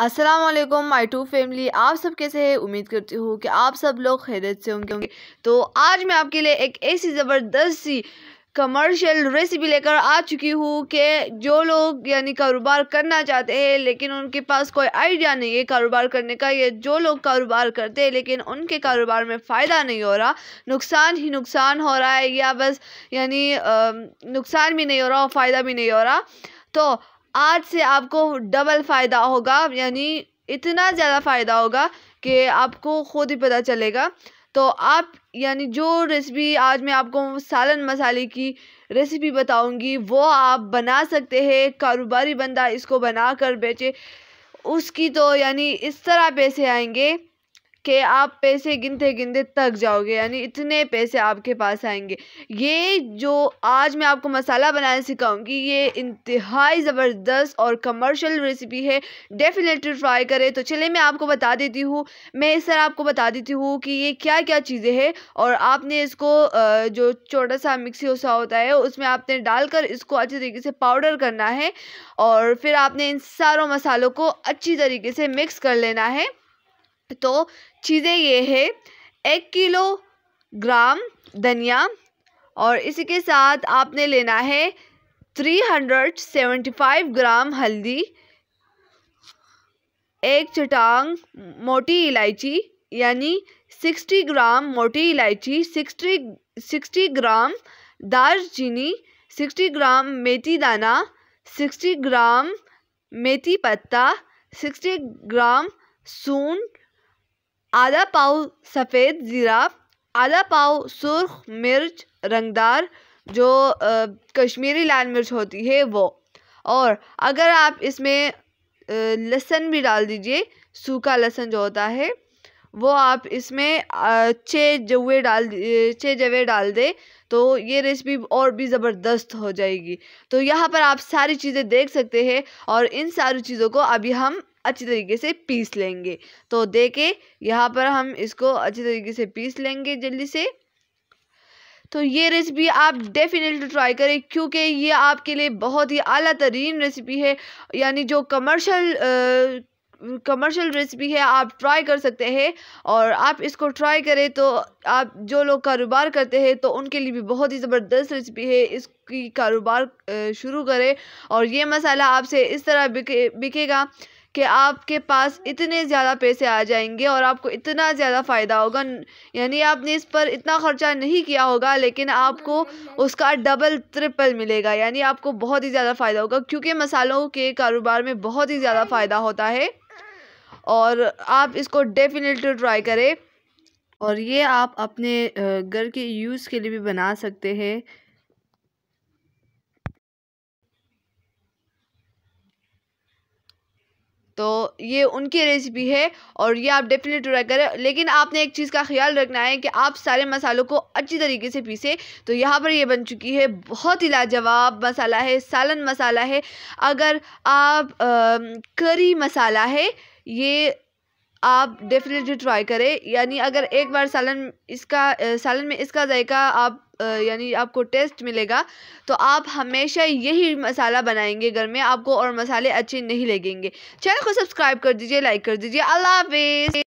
अस्सलाम वालेकुम my to family आप सब कैसे हैं उम्मीद करती हूँ कि आप सब लोग खैरियत से होंगे होंगे तो आज मैं आपके लिए एक ऐसी ज़बरदस्त सी कमर्शियल रेसिपी लेकर आ चुकी हूँ कि जो लोग यानी कारोबार करना चाहते हैं लेकिन उनके पास कोई आइडिया नहीं है कारोबार करने का ये जो लोग कारोबार करते हैं लेकिन उनके कारोबार में फ़ायदा नहीं हो रहा नुकसान ही नुकसान हो रहा है या बस यानी नुकसान भी नहीं हो रहा और फ़ायदा भी नहीं हो रहा तो आज से आपको डबल फ़ायदा होगा यानी इतना ज़्यादा फ़ायदा होगा कि आपको ख़ुद ही पता चलेगा तो आप यानी जो रेसिपी आज मैं आपको सालन मसाले की रेसिपी बताऊंगी वो आप बना सकते हैं कारोबारी बंदा इसको बना कर बेचे उसकी तो यानी इस तरह पैसे आएंगे कि आप पैसे गिनते गिनते तक जाओगे यानी इतने पैसे आपके पास आएंगे ये जो आज मैं आपको मसाला बनाना सिखाऊंगी ये इंतहाई ज़बरदस्त और कमर्शियल रेसिपी है डेफिनेटली ट्राई करें तो चलिए मैं आपको बता देती हूँ मैं इस तरह आपको बता देती हूँ कि ये क्या क्या चीज़ें हैं और आपने इसको जो छोटा सा मिक्सी ओसा होता है उसमें आपने डालकर इसको अच्छे तरीके से पाउडर करना है और फिर आपने इन सारों मसालों को अच्छी तरीके से मिक्स कर लेना है तो चीज़ें ये है एक किलो ग्राम धनिया और इसी के साथ आपने लेना है three hundred seventy five gram हल्दी एक चटांग मोटी इलायची यानी सिक्सटी ग्राम मोटी इलायची सिक्सटी सिक्सटी ग्राम दालचीनी सिक्सटी ग्राम मेथी दाना सिक्सटी ग्राम मेथी पत्ता सिक्सटी ग्राम सून आधा पाव सफ़ेद ज़ीरा आधा पाव सुर्ख मिर्च रंगदार जो कश्मीरी लाल मिर्च होती है वो और अगर आप इसमें लहसन भी डाल दीजिए सूखा लहसुन जो होता है वो आप इसमें छः जवे डाल छः जवे डाल दें तो ये रेसिपी और भी ज़बरदस्त हो जाएगी तो यहाँ पर आप सारी चीज़ें देख सकते हैं और इन सारी चीज़ों को अभी हम अच्छी तरीके से पीस लेंगे तो देखे यहाँ पर हम इसको अच्छी तरीके से पीस लेंगे जल्दी से तो ये रेसिपी आप डेफिनेटली ट्राई करें क्योंकि ये आपके लिए बहुत ही अला तरीन रेसिपी है यानी जो कमर्शल कमर्शियल रेसिपी है आप ट्राई कर सकते हैं और आप इसको ट्राई करें तो आप जो लोग कारोबार करते हैं तो उनके लिए भी बहुत ही ज़बरदस्त रेसिपी है इसकी कारोबार शुरू करें और ये मसाला आपसे इस तरह बिके बिकेगा कि आपके पास इतने ज़्यादा पैसे आ जाएंगे और आपको इतना ज़्यादा फ़ायदा होगा यानी आपने इस पर इतना ख़र्चा नहीं किया होगा लेकिन आपको उसका डबल ट्रिपल मिलेगा यानी आपको बहुत ही ज़्यादा फ़ायदा होगा क्योंकि मसालों के कारोबार में बहुत ही ज़्यादा फ़ायदा होता है और आप इसको डेफिनेटली ट्राई करें और ये आप अपने घर के यूज़ के लिए भी बना सकते हैं तो ये उनकी रेसिपी है और ये आप डेफिनेट ट्राई करें लेकिन आपने एक चीज़ का ख्याल रखना है कि आप सारे मसालों को अच्छी तरीके से पीसें तो यहाँ पर ये बन चुकी है बहुत ही लाजवाब मसाला है सालन मसाला है अगर आप करी मसाला है ये आप डेफिनेटली ट्राई करें यानी अगर एक बार सालन इसका सालन में इसका जायका आप यानी आपको टेस्ट मिलेगा तो आप हमेशा यही मसाला बनाएंगे घर में आपको और मसाले अच्छे नहीं लगेंगे चैनल को सब्सक्राइब कर दीजिए लाइक कर दीजिए अल्लाह हाफिज़